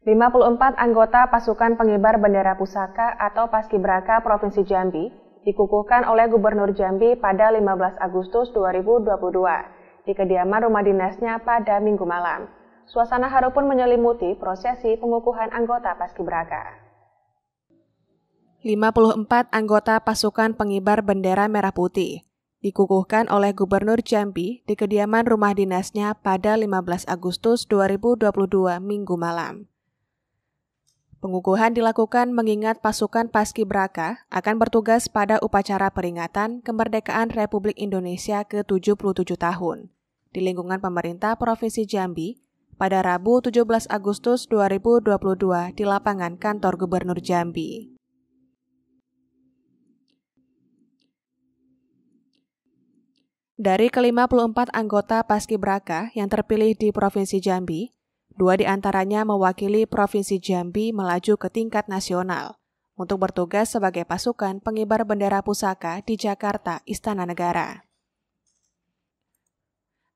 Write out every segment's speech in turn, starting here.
54 anggota pasukan pengibar bendera pusaka atau Paskibraka Provinsi Jambi dikukuhkan oleh Gubernur Jambi pada 15 Agustus 2022 di kediaman rumah dinasnya pada minggu malam. Suasana haru pun menyelimuti prosesi pengukuhan anggota Paskibraka. 54 anggota pasukan pengibar bendera merah putih dikukuhkan oleh Gubernur Jambi di kediaman rumah dinasnya pada 15 Agustus 2022 Minggu malam. Pengukuhan dilakukan mengingat pasukan Paskibraka akan bertugas pada upacara peringatan kemerdekaan Republik Indonesia ke-77 tahun di lingkungan pemerintah Provinsi Jambi pada Rabu 17 Agustus 2022 di lapangan kantor Gubernur Jambi. Dari kelima puluh empat anggota Paskibraka yang terpilih di Provinsi Jambi, Dua di antaranya mewakili Provinsi Jambi melaju ke tingkat nasional untuk bertugas sebagai pasukan pengibar bendera pusaka di Jakarta, Istana Negara.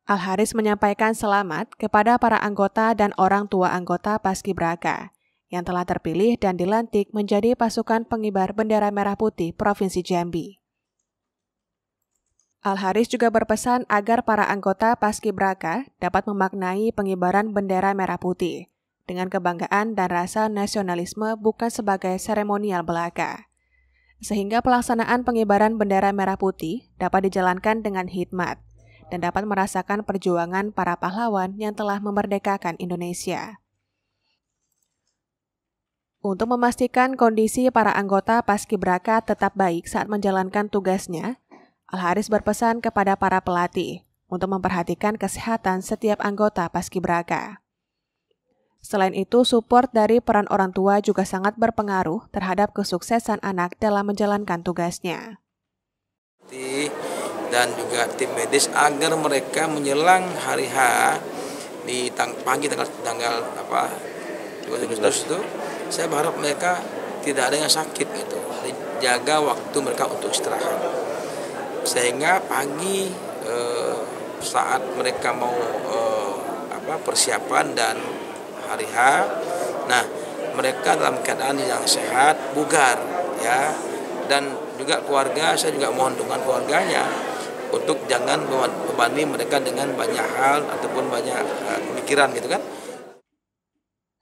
Al-Haris menyampaikan selamat kepada para anggota dan orang tua anggota Paskibraka yang telah terpilih dan dilantik menjadi pasukan pengibar bendera merah putih Provinsi Jambi. Al-Haris juga berpesan agar para anggota paskibraka dapat memaknai pengibaran bendera merah putih dengan kebanggaan dan rasa nasionalisme bukan sebagai seremonial belaka. Sehingga pelaksanaan pengibaran bendera merah putih dapat dijalankan dengan hikmat dan dapat merasakan perjuangan para pahlawan yang telah memerdekakan Indonesia. Untuk memastikan kondisi para anggota paskibraka tetap baik saat menjalankan tugasnya, Al-Haris berpesan kepada para pelatih untuk memperhatikan kesehatan setiap anggota paskibraka. Selain itu, support dari peran orang tua juga sangat berpengaruh terhadap kesuksesan anak dalam menjalankan tugasnya. Dan juga tim medis agar mereka menjelang hari H di tang pagi tanggal tanggal apa 2 Agustus itu, saya berharap mereka tidak ada yang sakit gitu, jaga waktu mereka untuk istirahat sehingga pagi eh, saat mereka mau eh, apa persiapan dan hari H nah mereka dalam keadaan yang sehat bugar ya dan juga keluarga saya juga mohon dukungan keluarganya untuk jangan membebani mereka dengan banyak hal ataupun banyak eh, pemikiran gitu kan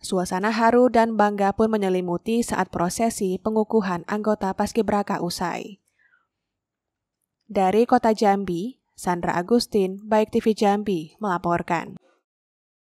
Suasana haru dan bangga pun menyelimuti saat prosesi pengukuhan anggota Paskibraka usai. Dari Kota Jambi, Sandra Agustin, Baik TV Jambi, melaporkan.